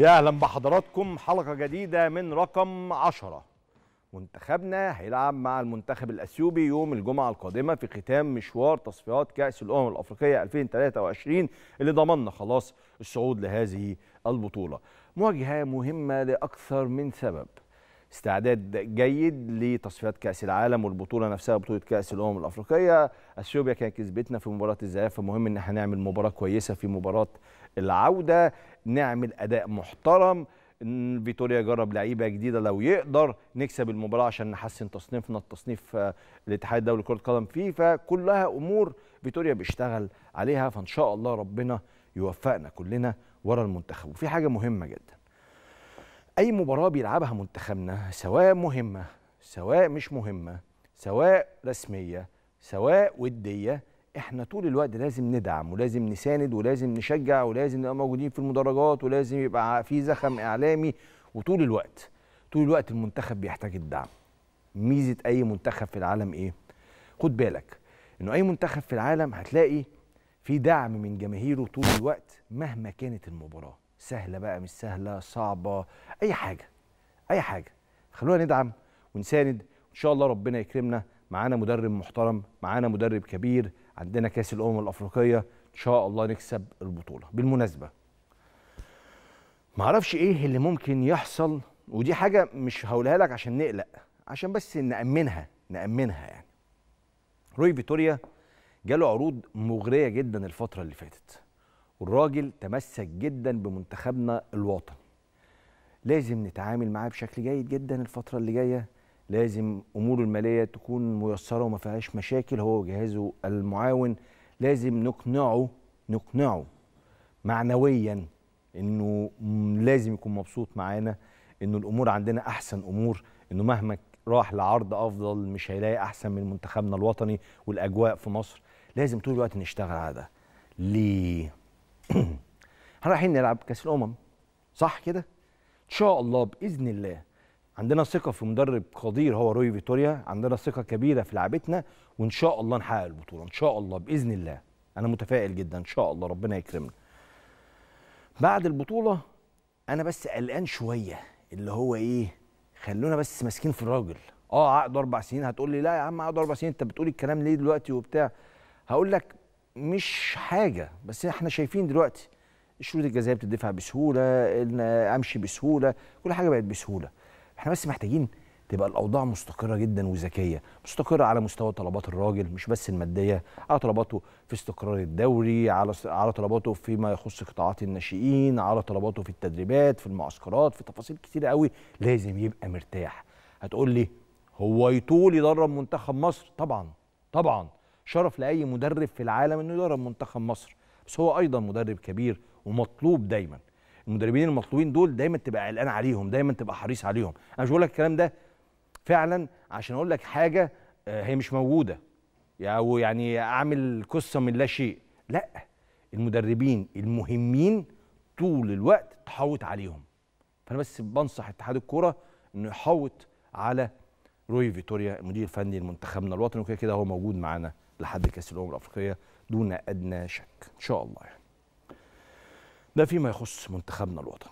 يا اهلا بحضراتكم حلقه جديده من رقم 10 منتخبنا هيلعب مع المنتخب الاثيوبي يوم الجمعه القادمه في ختام مشوار تصفيات كاس الامم الافريقيه 2023 اللي ضمننا خلاص الصعود لهذه البطوله مواجهه مهمه لاكثر من سبب استعداد جيد لتصفيات كاس العالم والبطوله نفسها بطوله كاس الامم الافريقيه اثيوبيا كانت كسبتنا في مباراه الذهاب فمهم ان احنا نعمل مباراه كويسه في مباراه العوده نعمل اداء محترم فيتوريا جرب لعيبه جديده لو يقدر نكسب المباراه عشان نحسن تصنيفنا التصنيف الاتحاد آه، الدولي لكره القدم فيفا كلها امور فيتوريا بيشتغل عليها فان شاء الله ربنا يوفقنا كلنا ورا المنتخب وفي حاجه مهمه جدا اي مباراه بيلعبها منتخبنا سواء مهمه سواء مش مهمه سواء رسميه سواء وديه احنا طول الوقت لازم ندعم ولازم نساند ولازم نشجع ولازم نبقى موجودين في المدرجات ولازم يبقى في زخم اعلامي وطول الوقت طول الوقت المنتخب بيحتاج الدعم ميزه اي منتخب في العالم ايه خد بالك انه اي منتخب في العالم هتلاقي في دعم من جماهيره طول الوقت مهما كانت المباراه سهله بقى مش سهله صعبه اي حاجه اي حاجه خلونا ندعم ونساند وان شاء الله ربنا يكرمنا معانا مدرب محترم معانا مدرب كبير عندنا كاس الامم الافريقيه ان شاء الله نكسب البطوله بالمناسبه معرفش ايه اللي ممكن يحصل ودي حاجه مش هقولها لك عشان نقلق عشان بس نامنها نامنها يعني روي فيتوريا جاله عروض مغريه جدا الفتره اللي فاتت والراجل تمسك جدا بمنتخبنا الوطني لازم نتعامل معاه بشكل جيد جدا الفترة اللي جاية لازم أموره المالية تكون ميسرة وما فيهاش مشاكل هو وجهازه المعاون لازم نقنعه نقنعه معنويا انه لازم يكون مبسوط معانا انه الامور عندنا احسن امور انه مهما راح لعرض افضل مش هيلاقي احسن من منتخبنا الوطني والاجواء في مصر لازم طول الوقت نشتغل على ده ليه احنا رايحين نلعب كاس الامم صح كده ان شاء الله باذن الله عندنا ثقه في مدرب قدير هو روي فيتوريا عندنا ثقه كبيره في لعبتنا وان شاء الله نحقق البطوله ان شاء الله باذن الله انا متفائل جدا ان شاء الله ربنا يكرمنا بعد البطوله انا بس قلقان شويه اللي هو ايه خلونا بس ماسكين في الراجل اه عقد اربع سنين هتقول لي لا يا عم عقد اربع سنين انت بتقول الكلام ليه دلوقتي وبتاع هقول لك مش حاجه بس احنا شايفين دلوقتي الشروط الجزائيه بتدفع بسهوله ان امشي بسهوله كل حاجه بقت بسهوله احنا بس محتاجين تبقى الاوضاع مستقره جدا وذكيه مستقره على مستوى طلبات الراجل مش بس الماديه على طلباته في استقرار الدوري على على طلباته فيما يخص قطاعات الناشئين على طلباته في التدريبات في المعسكرات في تفاصيل كتير قوي لازم يبقى مرتاح هتقول لي هو يطول يدرب منتخب مصر طبعا طبعا شرف لاي مدرب في العالم انه يدرب منتخب مصر بس هو ايضا مدرب كبير ومطلوب دايما المدربين المطلوبين دول دايما تبقى قلقان عليهم دايما تبقى حريص عليهم انا مش بقول لك الكلام ده فعلا عشان اقول لك حاجه آه، هي مش موجوده او يعني اعمل قصه من لا شيء لا المدربين المهمين طول الوقت تحوط عليهم فانا بس بنصح اتحاد الكوره انه يحوط على روي فيتوريا المدير الفني لمنتخبنا الوطني وكده كده هو موجود معانا لحد كاس الامم الافريقيه دون ادنى شك ان شاء الله يعني. ده فيما يخص منتخبنا الوطني